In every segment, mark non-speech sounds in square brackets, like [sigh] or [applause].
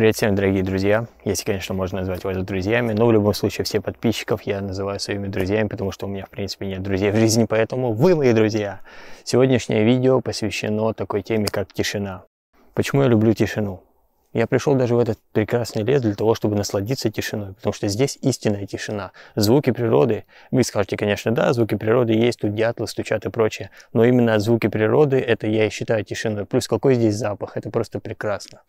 Привет всем, дорогие друзья. Если, конечно, можно назвать вас друзьями, но в любом случае все подписчиков я называю своими друзьями, потому что у меня, в принципе, нет друзей в жизни, поэтому вы мои друзья. Сегодняшнее видео посвящено такой теме, как тишина. Почему я люблю тишину? Я пришел даже в этот прекрасный лес для того, чтобы насладиться тишиной, потому что здесь истинная тишина. Звуки природы, вы скажете, конечно, да, звуки природы есть, тут дятлы стучат и прочее, но именно звуки природы, это я и считаю тишиной. Плюс какой здесь запах, это просто прекрасно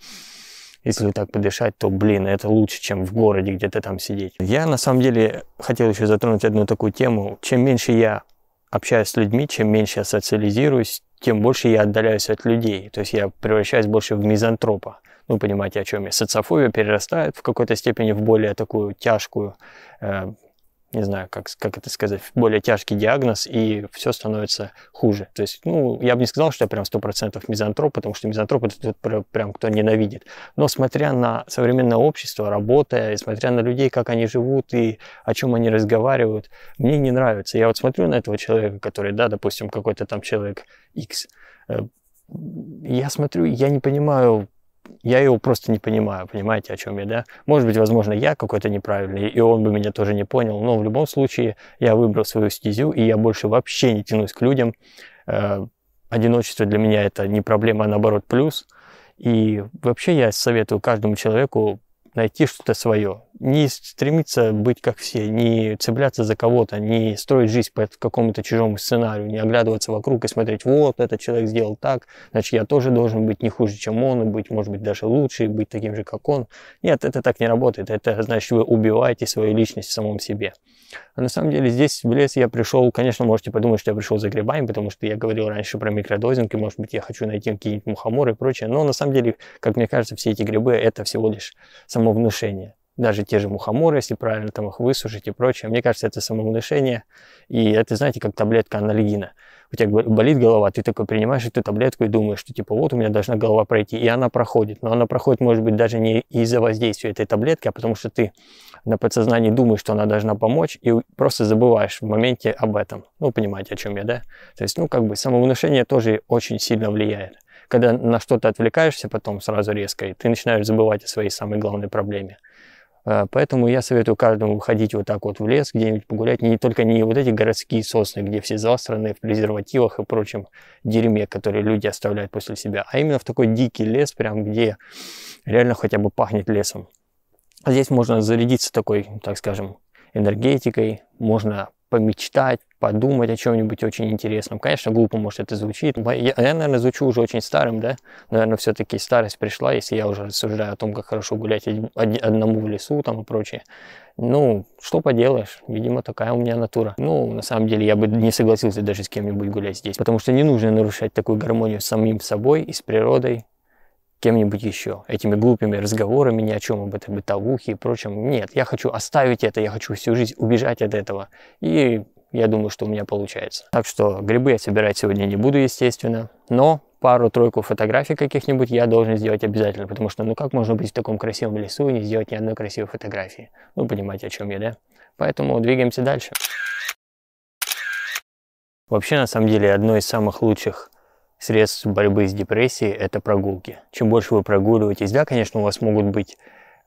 если так подышать, то, блин, это лучше, чем в городе где-то там сидеть. Я, на самом деле, хотел еще затронуть одну такую тему. Чем меньше я общаюсь с людьми, чем меньше я социализируюсь, тем больше я отдаляюсь от людей. То есть я превращаюсь больше в мизантропа. Ну, понимаете, о чем я. Социофобия перерастает в какой-то степени в более такую тяжкую э, не знаю, как, как это сказать, более тяжкий диагноз, и все становится хуже. То есть, ну, я бы не сказал, что я прям 100% мизантроп, потому что мизантроп это тот прям кто ненавидит. Но смотря на современное общество, работая, и смотря на людей, как они живут и о чем они разговаривают, мне не нравится. Я вот смотрю на этого человека, который, да, допустим, какой-то там человек X, э, я смотрю, я не понимаю, я его просто не понимаю, понимаете, о чем я, да? Может быть, возможно, я какой-то неправильный, и он бы меня тоже не понял, но в любом случае я выбрал свою стезю, и я больше вообще не тянусь к людям. Э, одиночество для меня это не проблема, а наоборот плюс. И вообще я советую каждому человеку найти что-то свое, не стремиться быть как все, не цепляться за кого-то, не строить жизнь по какому-то чужому сценарию, не оглядываться вокруг и смотреть, вот, этот человек сделал так, значит, я тоже должен быть не хуже, чем он, и быть, может быть, даже лучше, и быть таким же, как он. Нет, это так не работает. Это значит, вы убиваете свою личность в самом себе. А на самом деле здесь в лес я пришел, конечно, можете подумать, что я пришел за грибами, потому что я говорил раньше про микродозинг, и, может быть, я хочу найти какие-нибудь мухоморы и прочее, но на самом деле, как мне кажется, все эти грибы – это всего лишь самовнушение. Даже те же мухоморы, если правильно там их высушить и прочее. Мне кажется, это самовнушение. И это, знаете, как таблетка анальгина. У тебя болит голова, ты такой принимаешь эту таблетку и думаешь, что типа вот у меня должна голова пройти. И она проходит. Но она проходит, может быть, даже не из-за воздействия этой таблетки, а потому что ты на подсознании думаешь, что она должна помочь, и просто забываешь в моменте об этом. Ну, понимаете, о чем я, да? То есть, ну, как бы самовнушение тоже очень сильно влияет когда на что-то отвлекаешься потом сразу резко, и ты начинаешь забывать о своей самой главной проблеме. Э, поэтому я советую каждому выходить вот так вот в лес, где-нибудь погулять, не только не вот эти городские сосны, где все засраны в презервативах и прочем дерьме, которые люди оставляют после себя, а именно в такой дикий лес, прям где реально хотя бы пахнет лесом. Здесь можно зарядиться такой, так скажем, энергетикой, можно помечтать, подумать о чем-нибудь очень интересном. Конечно, глупо, может, это звучит. Я, я, наверное, звучу уже очень старым, да? Наверное, все-таки старость пришла, если я уже рассуждаю о том, как хорошо гулять одному в лесу там и прочее. Ну, что поделаешь, видимо, такая у меня натура. Ну, на самом деле, я бы не согласился даже с кем-нибудь гулять здесь, потому что не нужно нарушать такую гармонию с самим собой и с природой кем-нибудь еще, этими глупыми разговорами ни о чем, об этой бытовухе и прочем. Нет, я хочу оставить это, я хочу всю жизнь убежать от этого. И я думаю, что у меня получается. Так что грибы я собирать сегодня не буду, естественно, но пару-тройку фотографий каких-нибудь я должен сделать обязательно, потому что ну как можно быть в таком красивом лесу и не сделать ни одной красивой фотографии? Вы понимаете, о чем я, да? Поэтому двигаемся дальше. Вообще, на самом деле, одно из самых лучших средств борьбы с депрессией – это прогулки. Чем больше вы прогуливаетесь, да, конечно, у вас могут быть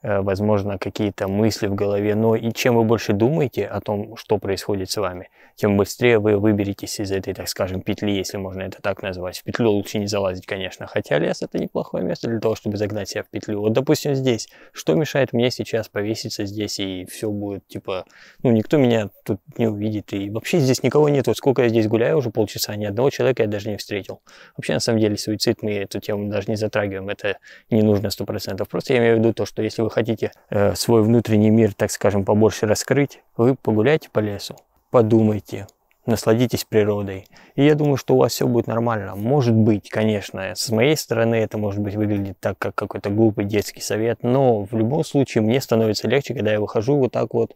Э, возможно, какие-то мысли в голове. Но и чем вы больше думаете о том, что происходит с вами, тем быстрее вы выберетесь из этой, так скажем, петли, если можно это так назвать. В петлю лучше не залазить, конечно, хотя лес это неплохое место для того, чтобы загнать себя в петлю. Вот, допустим, здесь. Что мешает мне сейчас повеситься здесь и все будет, типа, ну, никто меня тут не увидит. И вообще здесь никого нет. Вот сколько я здесь гуляю уже полчаса, ни одного человека я даже не встретил. Вообще, на самом деле, суицид мы эту тему даже не затрагиваем. Это не нужно 100%. Просто я имею в виду то, что если вы хотите э, свой внутренний мир, так скажем, побольше раскрыть, вы погуляйте по лесу, подумайте, насладитесь природой. И я думаю, что у вас все будет нормально. Может быть, конечно, с моей стороны это может быть выглядит так, как какой-то глупый детский совет, но в любом случае мне становится легче, когда я выхожу вот так вот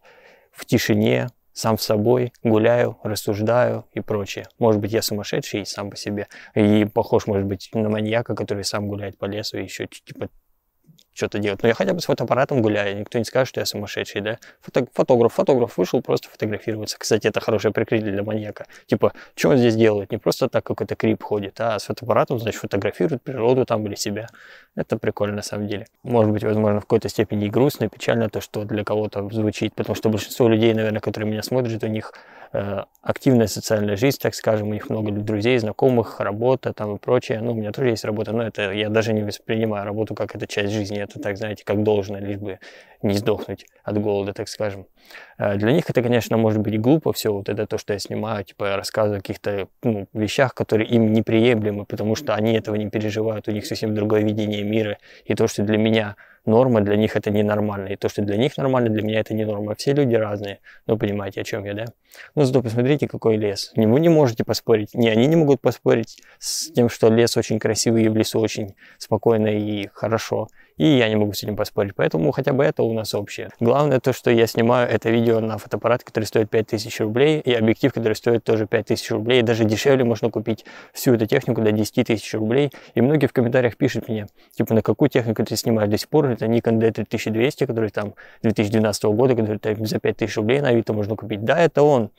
в тишине, сам с собой, гуляю, рассуждаю и прочее. Может быть, я сумасшедший сам по себе, и похож, может быть, на маньяка, который сам гуляет по лесу и еще типа что-то делать. Но я хотя бы с фотоаппаратом гуляю, никто не скажет, что я сумасшедший, да? Фото фотограф, фотограф вышел просто фотографироваться. Кстати, это хорошее прикрытие для маньяка. Типа, что он здесь делает? Не просто так какой-то крип ходит, а с фотоаппаратом, значит, фотографирует природу там или себя. Это прикольно на самом деле. Может быть, возможно, в какой-то степени и грустно, и печально то, что для кого-то звучит, потому что большинство людей, наверное, которые меня смотрят, у них Э, активная социальная жизнь, так скажем, у них много друзей, знакомых, работа там и прочее. Ну, у меня тоже есть работа, но это я даже не воспринимаю работу как это часть жизни, это так, знаете, как должно, лишь бы не сдохнуть от голода, так скажем. Э, для них это, конечно, может быть глупо все, вот это то, что я снимаю, типа я рассказываю о каких-то ну, вещах, которые им неприемлемы, потому что они этого не переживают, у них совсем другое видение мира, и то, что для меня норма для них это ненормально. И то, что для них нормально, для меня это не норма. Все люди разные. Ну, понимаете, о чем я, да? Ну, зато посмотрите, какой лес. вы не можете поспорить. Не, они не могут поспорить с тем, что лес очень красивый, и в лесу очень спокойно и хорошо и я не могу с этим поспорить. Поэтому хотя бы это у нас общее. Главное то, что я снимаю это видео на фотоаппарат, который стоит 5000 рублей, и объектив, который стоит тоже 5000 рублей. Даже дешевле можно купить всю эту технику до 10 тысяч рублей. И многие в комментариях пишут мне, типа, на какую технику ты снимаешь до сих пор? Это Nikon D3200, который там 2012 года, который там за 5000 рублей на Авито можно купить. Да, это он,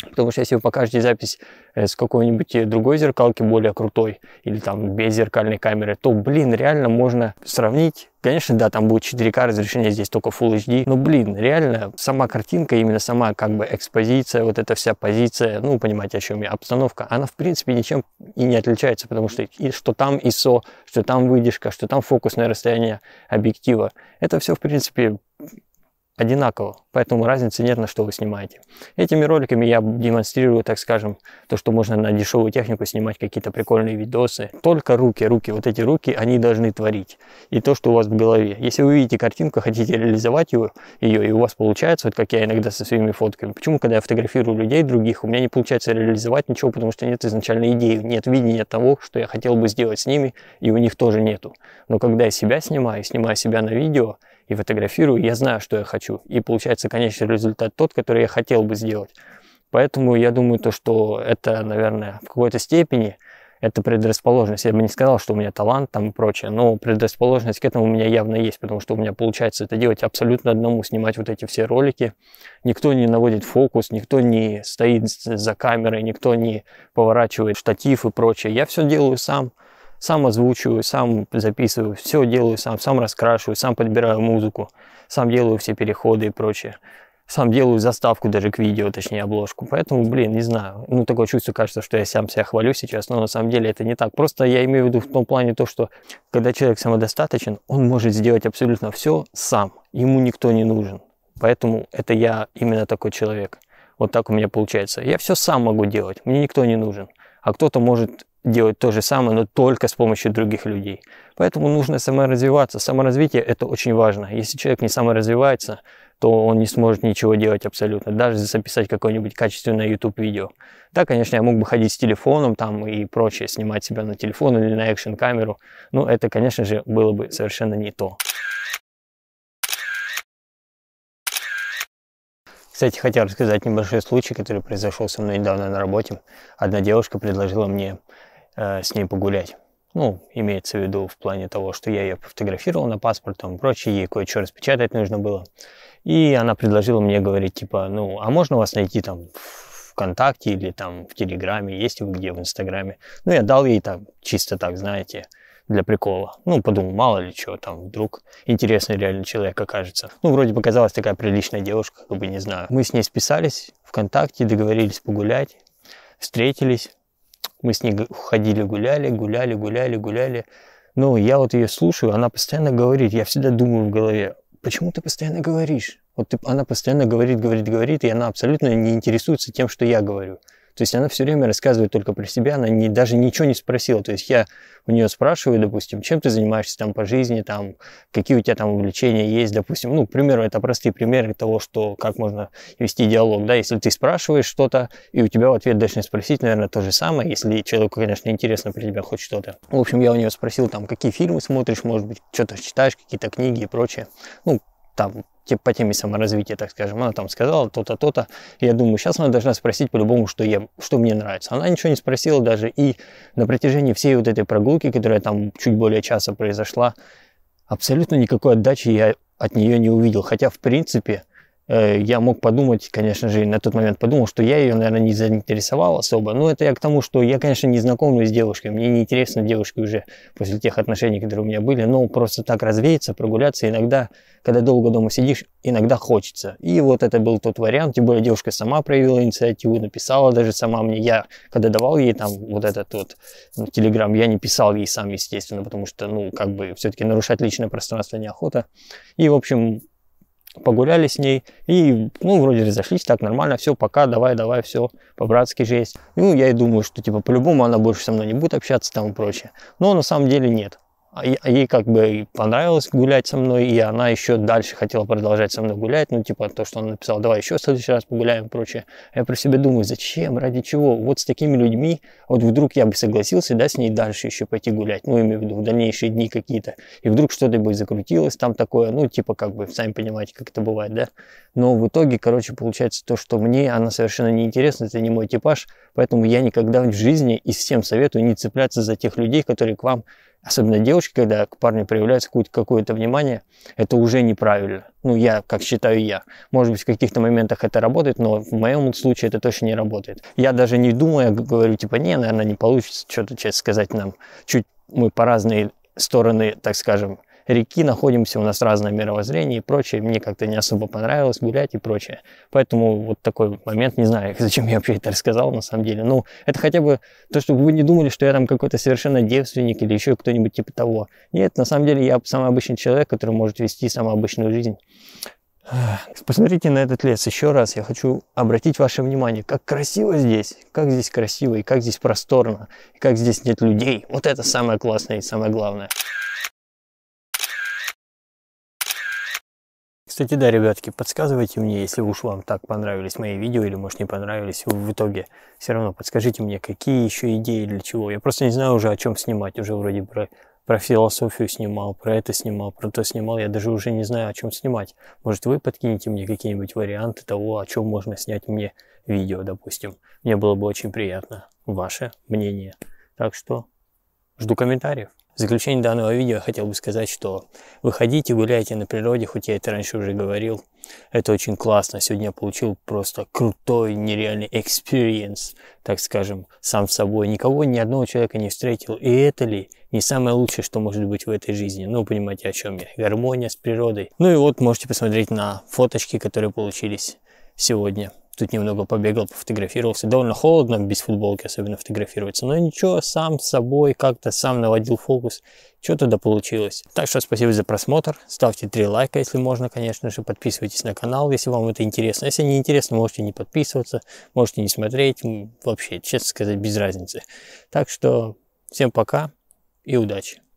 Потому что если вы покажете запись э, с какой-нибудь э, другой зеркалки, более крутой, или там без зеркальной камеры, то, блин, реально можно сравнить. Конечно, да, там будет 4К разрешение, здесь только Full HD, но, блин, реально сама картинка, именно сама как бы экспозиция, вот эта вся позиция, ну, понимаете, о чем я, обстановка, она, в принципе, ничем и не отличается, потому что и что там ISO, что там выдержка, что там фокусное расстояние объектива, это все, в принципе, одинаково, поэтому разницы нет, на что вы снимаете. Этими роликами я демонстрирую, так скажем, то, что можно на дешевую технику снимать какие-то прикольные видосы. Только руки, руки, вот эти руки, они должны творить. И то, что у вас в голове. Если вы видите картинку, хотите реализовать ее, ее, и у вас получается, вот как я иногда со своими фотками. Почему, когда я фотографирую людей других, у меня не получается реализовать ничего, потому что нет изначальной идеи, нет видения того, что я хотел бы сделать с ними, и у них тоже нету. Но когда я себя снимаю, снимаю себя на видео, и фотографирую, я знаю, что я хочу. И получается конечный результат тот, который я хотел бы сделать. Поэтому я думаю, то, что это, наверное, в какой-то степени это предрасположенность. Я бы не сказал, что у меня талант там и прочее, но предрасположенность к этому у меня явно есть, потому что у меня получается это делать абсолютно одному, снимать вот эти все ролики. Никто не наводит фокус, никто не стоит за камерой, никто не поворачивает штатив и прочее. Я все делаю сам. Сам озвучиваю, сам записываю, все делаю сам, сам раскрашиваю, сам подбираю музыку, сам делаю все переходы и прочее. Сам делаю заставку даже к видео, точнее обложку. Поэтому, блин, не знаю. Ну, такое чувство кажется, что я сам себя хвалю сейчас, но на самом деле это не так. Просто я имею в виду в том плане то, что когда человек самодостаточен, он может сделать абсолютно все сам. Ему никто не нужен. Поэтому это я именно такой человек. Вот так у меня получается. Я все сам могу делать, мне никто не нужен. А кто-то может делать то же самое, но только с помощью других людей. Поэтому нужно саморазвиваться. Саморазвитие – это очень важно. Если человек не саморазвивается, то он не сможет ничего делать абсолютно, даже записать какое-нибудь качественное YouTube-видео. Да, конечно, я мог бы ходить с телефоном там и прочее, снимать себя на телефон или на экшн-камеру, но это, конечно же, было бы совершенно не то. Кстати, хотел рассказать небольшой случай, который произошел со мной недавно на работе. Одна девушка предложила мне Э, с ней погулять. Ну, имеется в виду в плане того, что я ее пофотографировал на паспорт, там прочее, ей кое-что распечатать нужно было. И она предложила мне говорить, типа, ну, а можно вас найти там в ВКонтакте или там в Телеграме, есть вы где в Инстаграме? Ну, я дал ей там чисто так, знаете, для прикола. Ну, подумал, мало ли чего, там вдруг интересный реально человек окажется. Ну, вроде показалась такая приличная девушка, как бы не знаю. Мы с ней списались ВКонтакте, договорились погулять, встретились. Мы с ней ходили, гуляли, гуляли, гуляли, гуляли. Ну, я вот ее слушаю, она постоянно говорит, я всегда думаю в голове, почему ты постоянно говоришь? Вот ты, она постоянно говорит, говорит, говорит, и она абсолютно не интересуется тем, что я говорю. То есть она все время рассказывает только про себя, она не, даже ничего не спросила. То есть я у нее спрашиваю, допустим, чем ты занимаешься там по жизни, там, какие у тебя там увлечения есть, допустим. Ну, к примеру, это простые примеры того, что как можно вести диалог, да, если ты спрашиваешь что-то, и у тебя в ответ дальше спросить, наверное, то же самое, если человеку, конечно, интересно про тебя хоть что-то. В общем, я у нее спросил, там, какие фильмы смотришь, может быть, что-то читаешь, какие-то книги и прочее. Ну, там, Типа, по теме саморазвития, так скажем, она там сказала то-то, то-то. Я думаю, сейчас она должна спросить по-любому, что, я, что мне нравится. Она ничего не спросила даже, и на протяжении всей вот этой прогулки, которая там чуть более часа произошла, абсолютно никакой отдачи я от нее не увидел. Хотя, в принципе, Э, я мог подумать, конечно же, на тот момент подумал, что я ее, наверное, не заинтересовал особо. Но это я к тому, что я, конечно, не знакомлюсь с девушкой. Мне не интересно девушки уже после тех отношений, которые у меня были. Но просто так развеяться, прогуляться иногда, когда долго дома сидишь, иногда хочется. И вот это был тот вариант. Тем более девушка сама проявила инициативу, написала даже сама мне. Я, когда давал ей там вот этот вот ну, телеграм, я не писал ей сам, естественно, потому что, ну, как бы все-таки нарушать личное пространство неохота. И, в общем, погуляли с ней и, ну, вроде разошлись, так нормально, все, пока, давай, давай, все, по-братски жесть. Ну, я и думаю, что, типа, по-любому она больше со мной не будет общаться там и прочее. Но на самом деле нет. А а ей как бы понравилось гулять со мной, и она еще дальше хотела продолжать со мной гулять, ну, типа то, что он написал, давай еще в следующий раз погуляем и прочее. Я про себя думаю, зачем, ради чего? Вот с такими людьми, вот вдруг я бы согласился, да, с ней дальше еще пойти гулять, ну, имею в виду в дальнейшие дни какие-то, и вдруг что-то бы закрутилось там такое, ну, типа как бы, сами понимаете, как это бывает, да. Но в итоге, короче, получается то, что мне она совершенно неинтересна, это не мой типаж, поэтому я никогда в жизни и всем советую не цепляться за тех людей, которые к вам особенно девочки, когда к парню проявляется какое-то, какое внимание, это уже неправильно. Ну, я, как считаю я. Может быть, в каких-то моментах это работает, но в моем случае это точно не работает. Я даже не думаю, говорю, типа, не, наверное, не получится что-то, сказать, нам чуть мы по разные стороны, так скажем, реки находимся, у нас разное мировоззрение и прочее. Мне как-то не особо понравилось гулять и прочее. Поэтому вот такой момент, не знаю, [laughs] зачем я вообще это рассказал на самом деле. Ну, это хотя бы то, чтобы вы не думали, что я там какой-то совершенно девственник или еще кто-нибудь типа того. Нет, на самом деле я самый обычный человек, который может вести самую обычную жизнь. Посмотрите на этот лес еще раз. Я хочу обратить ваше внимание, как красиво здесь, как здесь красиво и как здесь просторно, и как здесь нет людей. Вот это самое классное и самое главное. Кстати, да, ребятки, подсказывайте мне, если уж вам так понравились мои видео, или, может, не понравились, в итоге все равно подскажите мне, какие еще идеи для чего. Я просто не знаю уже, о чем снимать, уже вроде про, про философию снимал, про это снимал, про то снимал, я даже уже не знаю, о чем снимать. Может, вы подкинете мне какие-нибудь варианты того, о чем можно снять мне видео, допустим. Мне было бы очень приятно ваше мнение. Так что жду комментариев. В заключение данного видео хотел бы сказать, что выходите, гуляйте на природе, хоть я это раньше уже говорил. Это очень классно. Сегодня я получил просто крутой, нереальный экспириенс, так скажем, сам с собой. Никого, ни одного человека не встретил. И это ли не самое лучшее, что может быть в этой жизни? Ну, понимаете, о чем я. Гармония с природой. Ну и вот можете посмотреть на фоточки, которые получились сегодня. Тут немного побегал, пофотографировался. Довольно холодно, без футболки особенно фотографироваться. Но ничего, сам с собой как-то сам наводил фокус. Что туда получилось. Так что спасибо за просмотр. Ставьте 3 лайка, если можно, конечно же. Подписывайтесь на канал, если вам это интересно. Если не интересно, можете не подписываться, можете не смотреть. Вообще, честно сказать, без разницы. Так что всем пока и удачи.